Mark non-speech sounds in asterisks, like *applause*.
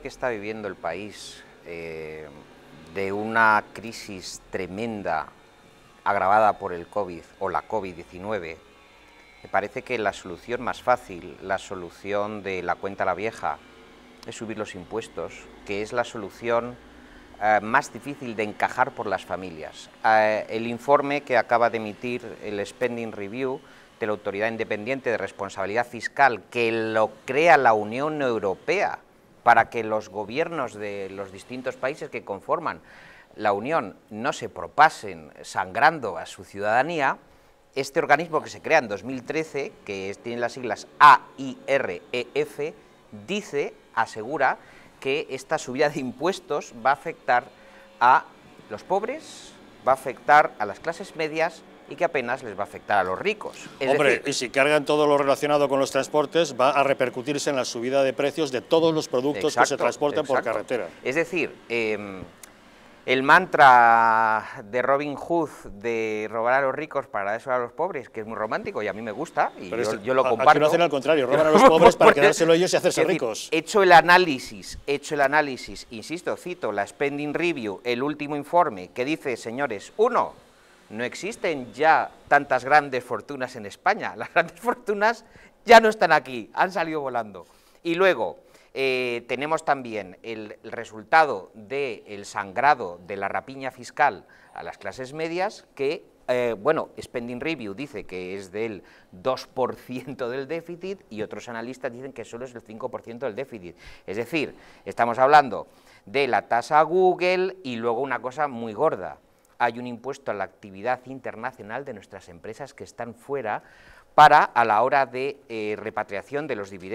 que está viviendo el país eh, de una crisis tremenda agravada por el COVID o la COVID-19, me parece que la solución más fácil, la solución de la cuenta a la vieja, es subir los impuestos, que es la solución eh, más difícil de encajar por las familias. Eh, el informe que acaba de emitir el Spending Review de la Autoridad Independiente de Responsabilidad Fiscal, que lo crea la Unión Europea, para que los gobiernos de los distintos países que conforman la Unión no se propasen sangrando a su ciudadanía, este organismo que se crea en 2013, que tiene las siglas AIREF, dice, asegura, que esta subida de impuestos va a afectar a los pobres, va a afectar a las clases medias y que apenas les va a afectar a los ricos. Hombre, y si cargan todo lo relacionado con los transportes, va a repercutirse en la subida de precios de todos los productos que se transportan por carretera. Es decir, em, el mantra de Robin Hood de robar a los ricos para eso a los pobres, que es muy romántico y a mí me gusta, y yo, lo comparto. hacen al contrario, roban a *laughs* los pobres para pues, quedárselo ellos y hacerse ricos. hecho el análisis, hecho el análisis, insisto, cito la Spending Review, el último informe, que dice, señores, uno, no existen ya tantas grandes fortunas en España. Las grandes *laughs* fortunas ya no están aquí, han salido volando. Y luego eh, tenemos también el, resultado del sangrado de la rapiña fiscal a las clases medias, que, eh, bueno, Spending Review dice que es del 2% del déficit y otros analistas dicen que solo es el 5% del déficit. Es decir, estamos hablando de la tasa Google y luego una cosa muy gorda, hay un impuesto a la actividad internacional de nuestras empresas que están fuera para, a la hora de eh, repatriación de los dividendos,